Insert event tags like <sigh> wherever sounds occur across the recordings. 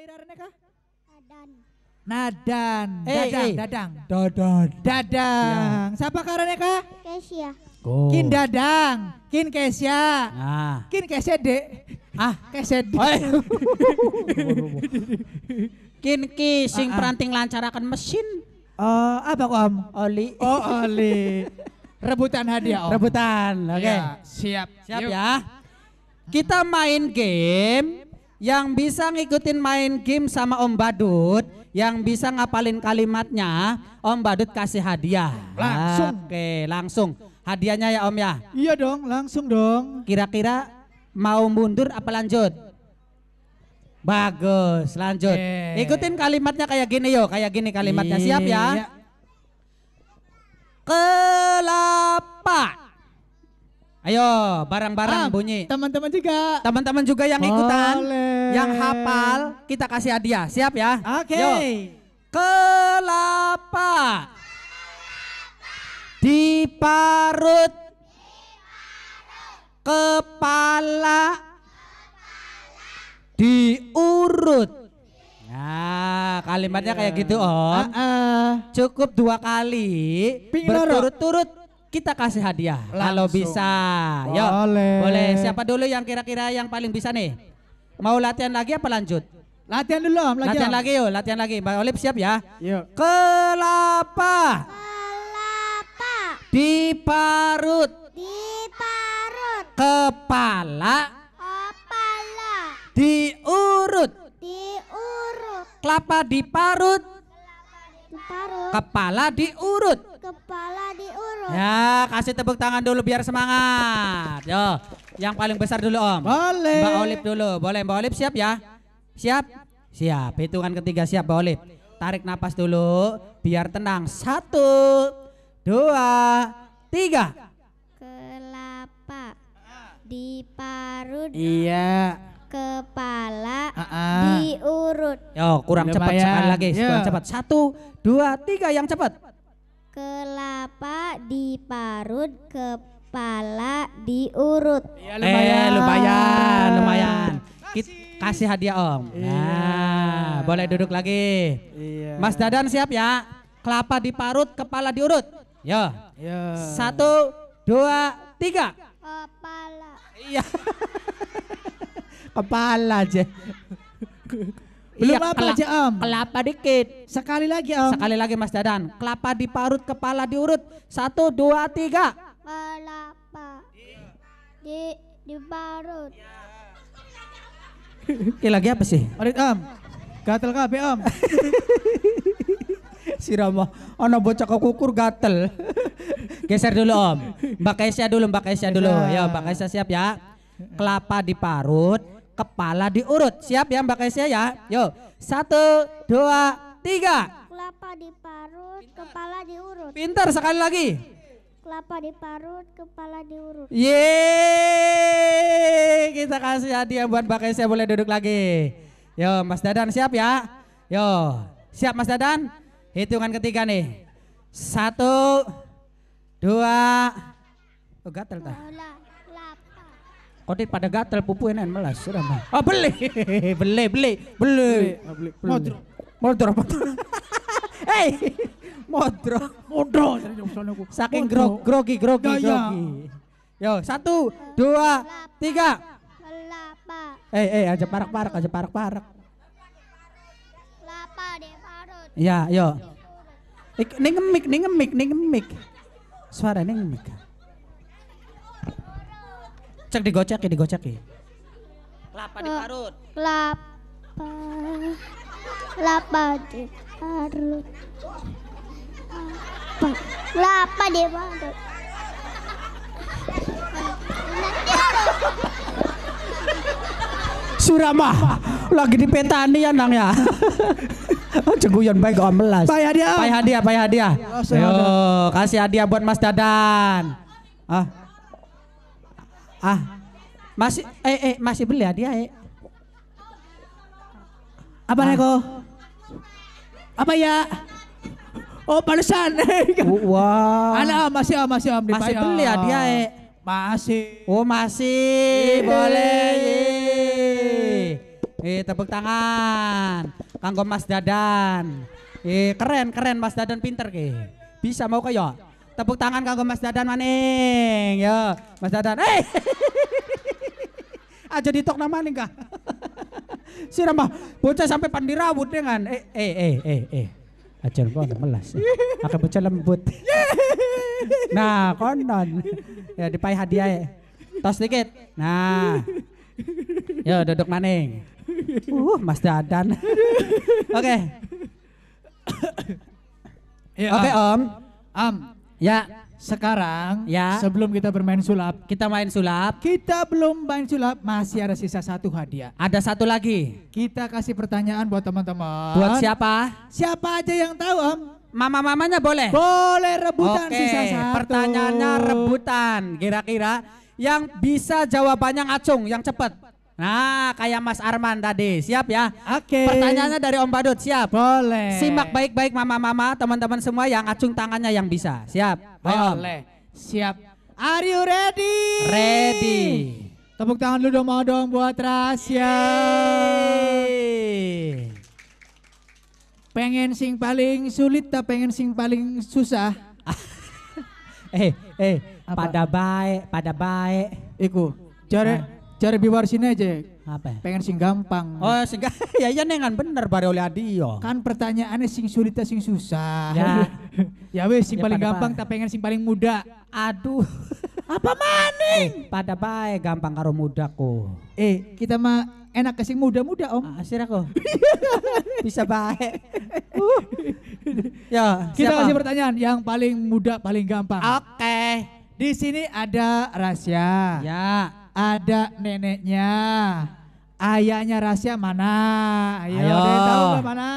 airarneka? Nadan. Nadan. Eh, dadang, eh. dadang. Dadang. Dadang. Ya. Siapa karaneka? Kesia. Oh. Kin Dadang, Kin Kesia, nah. Kin Kesia Dek. Ah, Kesia Dek. Oh. <laughs> kin Ki sing ah, ah. peranting lancarakan mesin. Uh, apa Om? Oli. Oh, Oli. <laughs> Rebutan hadiah Om. Rebutan, oke. Okay. Ya, siap. Siap Yuk. ya. Kita main game yang bisa ngikutin main game sama Om Badut, yang bisa ngapalin kalimatnya, Om Badut kasih hadiah. Langsung. Oke, langsung. Hadiahnya ya Om ya? Iya dong, langsung dong. Kira-kira mau mundur apa lanjut? Bagus, lanjut. Oke. Ikutin kalimatnya kayak gini yo, kayak gini kalimatnya. Siap ya? Iya. Kelapa. Ayo barang-barang ah, bunyi. Teman-teman juga. Teman-teman juga yang ikutan, yang hafal, kita kasih hadiah. Siap ya? Oke. Okay. Kelapa. Diparut. parut Kepala. di Diurut. Nah, kalimatnya kayak gitu, oh Cukup dua kali berturut-turut kita kasih hadiah. Kalau bisa. Ya Boleh. Boleh. Siapa dulu yang kira-kira yang paling bisa nih? Mau latihan lagi apa lanjut? Latihan dulu, om. Latihan, latihan lagi yuk, latihan lagi. Mbak Olip siap ya? Yuk. Kelapa. Kelapa. Diparut. Diparut. Kepala. Kepala. Diurut. Diurut. Kelapa diparut. Kelapa diparut. Kepala diurut kepala diurut. Ya, kasih tepuk tangan dulu biar semangat. Yo, yang paling besar dulu Om. Boleh. Mbak Olip dulu, boleh Mbak Olip siap ya? Siap? Siap, hitungan ketiga siap Mbak Olip. Tarik napas dulu, biar tenang. Satu, dua, tiga. Kelapa di diparut. Iya. Kepala uh -uh. diurut. Yo, kurang cepat sekali lagi, yeah. kurang iya. cepat. Satu, dua, tiga yang cepat. Kelapa diparut, kepala diurut. Iya lumayan. Eh, lumayan, ah. lumayan. Kita kasih hadiah Om. Iya. Nah, boleh duduk lagi. Iya. Mas Dadan siap ya? Kelapa diparut, kepala diurut. ya Yo. Iya. Satu, dua, tiga. Kepala. Iya. <laughs> kepala aja. Belum apa aja om? Kelapa dikit. Sekali lagi om. Sekali lagi Mas Dadan. Kelapa diparut, kepala diurut. Satu, dua, tiga. Kelapa di diparut. <laughs> Ini lagi apa sih? Orit om. Gatel kabe om. <laughs> si Rama, ono bocah kukur gatel. <laughs> Geser dulu om. Mbak Kaisya dulu, Mbak Kaisya dulu. Ya Mbak Kaisya siap ya. Kelapa diparut, kepala diurut. Siap ya Mbak Kesia ya? Yo, satu, dua, tiga. Kelapa diparut, kepala diurut. pinter sekali lagi. Kelapa diparut, kepala diurut. Yeay, kita kasih hadiah buat Mbak Kesia boleh duduk lagi. Yo, Mas Dadan siap ya? Yo, siap Mas Dadan? Hitungan ketiga nih. Satu, dua, oh gatel tak? Kodit pada gatel pupu enak melas. Sudah mah. Oh <laughs> beli, beli, beli, beli. Ah, <laughs> <laughs> modro. Modro. Hei, modro. Modro. Saking grog, grogi, grogi, ya, ya. grogi. Yo, satu, dua, tiga. Eh, eh, aja parak-parak, aja parak-parak. Lapa deh parut. Ya, yo. Ning ngemik, ning ngemik, ning ngemik. Suara ning ngemik. Cek digocek ya, digocek ya. Kelapa eh, diparut. Kelapa. Kelapa diparut. Kelapa. di diparut. Suramah lagi di petani ya nang ya. oh ceguyon baik omelas melas. Pay hadiah. Pak hadiah, Pak hadiah. Yo, kasih hadiah buat Mas Dadan. Ah. Ah, masih eh eh masih beli ya dia eh. Apa nih kok Apa ya? Oh balesan. Wah. <laughs> Oh, wow. Ala masih ah, masih ah, Masih beli ya dia eh. Masih. Oh masih boleh. Eh tepuk tangan. Kanggo Mas Dadan. Eh keren keren Mas Dadan pinter ke. Eh. Bisa mau kayak. Tepuk tangan kanggo Mas Dadan maning. Yo, Mas Dadan. Hei. <laughs> Aja ditok nama nih kak. <laughs> si bah, bocah sampai pandirawut dengan. Eh, eh, eh, eh, eh. Ajar kono melas. Aku bocah lembut. <laughs> Nah, konon. Ya dipai hadiah ya. Tos dikit. Nah. Yo duduk maning. Uh, Mas Dadan. Oke. Ya, Oke, Om. Om. Ya. Sekarang ya. sebelum kita bermain sulap, kita main sulap. Kita belum main sulap, masih ada sisa satu hadiah. Ada satu lagi. Kita kasih pertanyaan buat teman-teman. Buat siapa? Siapa aja yang tahu, Om? Mama-mamanya boleh? Boleh rebutan Oke, sisa satu. Pertanyaannya rebutan. Kira-kira yang bisa jawabannya ngacung, yang cepat. Nah, kayak Mas Arman tadi. Siap ya? Oke. Okay. Pertanyaannya dari Om Badut, siap? Boleh. Simak baik-baik mama-mama, teman-teman semua yang acung tangannya yang bisa. Siap? Boleh. Siap. Are you ready? Ready. Tepuk tangan dulu dong mau dong buat rahasia. Pengen sing paling sulit tak pengen sing paling susah? <laughs> eh, eh, pada baik, pada baik. Iku, jare eh. Cari biwar sini aja. Apa? Pengen sing gampang. Oh, sing <laughs> ya iya kan bener bare oleh adi yo Kan pertanyaannya sing sulit sing susah. Ya. <laughs> ya wes sing ya, paling gampang tapi pengen sing paling muda. Aduh. <laughs> Apa maning? Eh, pada baik gampang karo muda kok. Eh, kita mah enak ke sing muda-muda, Om. Asir ah, aku. Bisa baik Uh. ya, kita kasih pertanyaan yang paling muda paling gampang. Oke. Okay. Di sini ada rahasia. Ya ada neneknya. Ayahnya rahasia mana? Ayo, Ayo. tahu gak mana?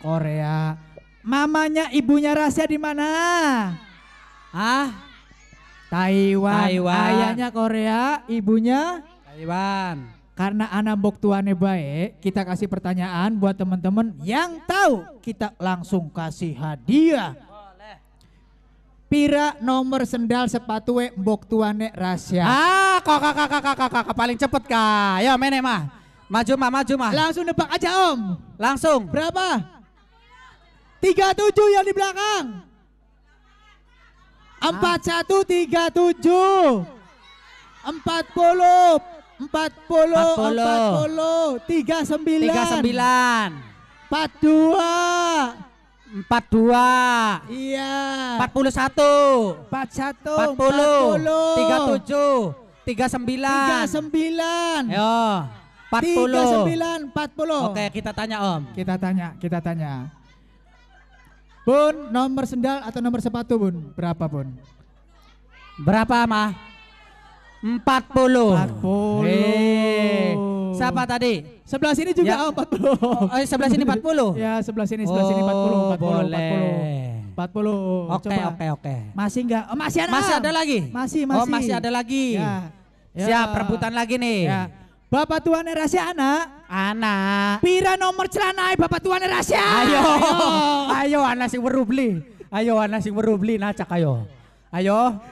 Korea. Mamanya ibunya rahasia di mana? Ah? Taiwan. Taiwan. Ayahnya Korea, ibunya Taiwan. Karena anak bok tuane baik, kita kasih pertanyaan buat teman-teman yang tahu kita langsung kasih hadiah. Pira nomor sendal sepatu we mbok tuane rahasia. Ah, kok kak kak kak kak, paling cepet kak. Ya mene mah. Maju mah, maju mah. Langsung nebak aja om. Langsung. Berapa? 37 yang di belakang. 4137. 40 40 40 39 39 42 empat dua iya empat puluh satu empat satu empat puluh tiga tujuh tiga sembilan tiga sembilan yo empat puluh sembilan empat puluh oke kita tanya om kita tanya kita tanya Bun nomor sendal atau nomor sepatu bun berapa bun berapa mah empat puluh empat puluh Siapa tadi? Sebelah sini juga ya. oh, 40. Oh, eh, sebelah sini 40. <laughs> ya, sebelah sini, sebelah oh, sini 40, 40, boleh. 40. 40. Oke, okay, oke, oke. Okay. Masih enggak? Oh, masih ada. Masih ada lagi. Masih, oh, masih. Oh, masih ada lagi. Ya. ya. Siap, perebutan lagi nih. Ya. Bapak Tuhan Erasia anak. Anak. Pira nomor celana Bapak Tuhan Erasia. Ayo. Ayo, anak sing weru beli. Ayo anak sing weru beli nacak ayo. Ayo.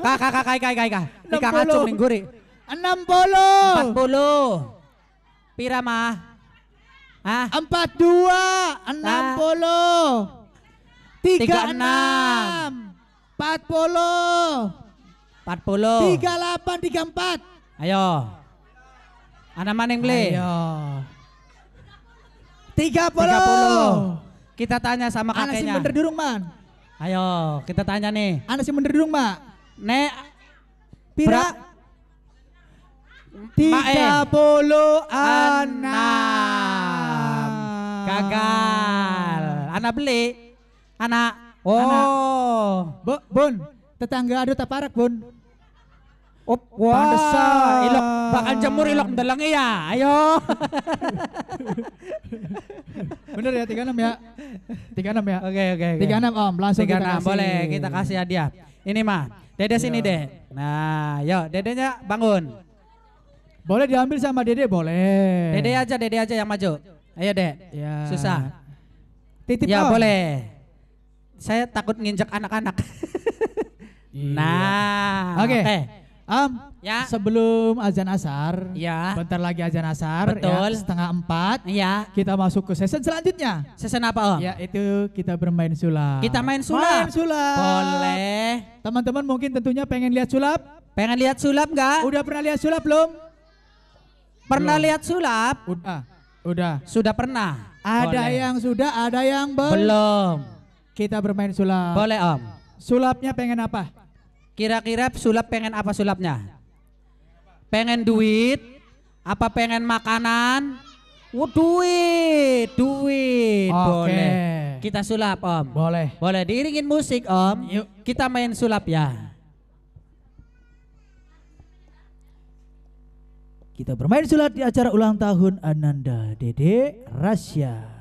Kakak kakak kakak kakak. Kakak ngacung ning guri. Enam puluh. Empat puluh. Pira mah? Hah? Empat dua. Enam puluh. Tiga enam. Empat puluh. Empat puluh. Tiga delapan, tiga empat. Ayo. Anak mana yang beli. Ayo. Tiga puluh. Kita tanya sama kakeknya. Anak si bener durung man. Ayo, kita tanya nih. Anak si bener durung mak. Nek. Pira. Tiga puluh enam. Gagal. Anak beli. Anak. Oh. Anak. Bu, bun. Tetangga ada tak parak bun. Op, wah ilok, bakal jamur ilok mendalang ya, ayo. <laughs> Bener ya, 36 ya. 36 ya. Oke, okay, oke. Okay, okay. 36 om, langsung 36, kita boleh kita kasih hadiah. Ini mah, Dede sini iya. deh. Nah, yo, Dedenya bangun. Boleh diambil sama Dede boleh. Dede aja, Dede aja yang maju. Ayo dek, Ya. Susah. Titip Ya boleh. Saya takut nginjek anak-anak. <laughs> Iya. nah. Oke. Okay. Okay. Um, ya. sebelum azan asar, ya. bentar lagi azan asar, ya, Betul. Ya, setengah empat, ya. kita masuk ke season selanjutnya. Season apa om? Ya itu kita bermain sulap. Kita main sulap. Main sulap. Boleh. Teman-teman mungkin tentunya pengen lihat sulap. Pengen lihat sulap nggak? Udah pernah lihat sulap belum? Pernah Belum. lihat sulap? Udah. Udah. Sudah pernah. Ada Boleh. yang sudah, ada yang belum. Belum. Kita bermain sulap. Boleh, Om. Sulapnya pengen apa? Kira-kira sulap pengen apa sulapnya? Pengen duit? Apa pengen makanan? Oh, duit, duit. Okay. Boleh. Kita sulap, Om. Boleh. Boleh diiringin musik, Om. Yuk. Kita main sulap ya. Kita bermain sulat di acara ulang tahun Ananda Dede Rasya.